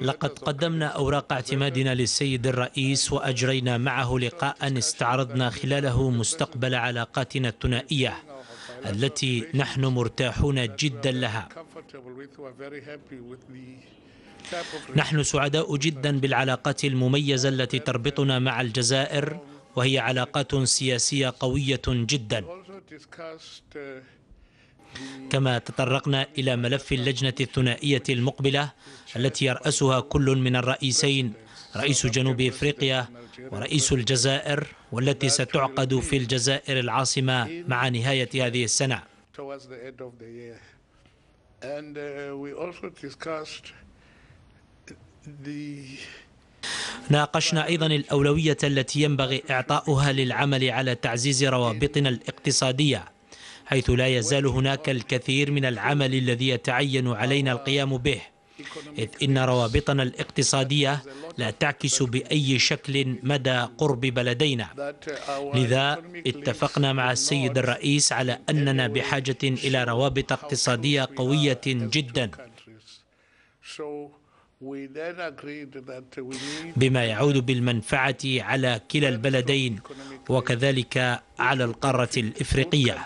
لقد قدمنا أوراق اعتمادنا للسيد الرئيس وأجرينا معه لقاء استعرضنا خلاله مستقبل علاقاتنا الثنائية التي نحن مرتاحون جدا لها نحن سعداء جدا بالعلاقات المميزة التي تربطنا مع الجزائر وهي علاقات سياسية قوية جدا كما تطرقنا إلى ملف اللجنة الثنائية المقبلة التي يرأسها كل من الرئيسين رئيس جنوب إفريقيا ورئيس الجزائر والتي ستعقد في الجزائر العاصمة مع نهاية هذه السنة uh, ناقشنا أيضا الأولوية التي ينبغي إعطاؤها للعمل على تعزيز روابطنا الاقتصادية حيث لا يزال هناك الكثير من العمل الذي يتعين علينا القيام به إذ إن روابطنا الاقتصادية لا تعكس بأي شكل مدى قرب بلدينا لذا اتفقنا مع السيد الرئيس على أننا بحاجة إلى روابط اقتصادية قوية جدا بما يعود بالمنفعة على كلا البلدين وكذلك على القارة الإفريقية.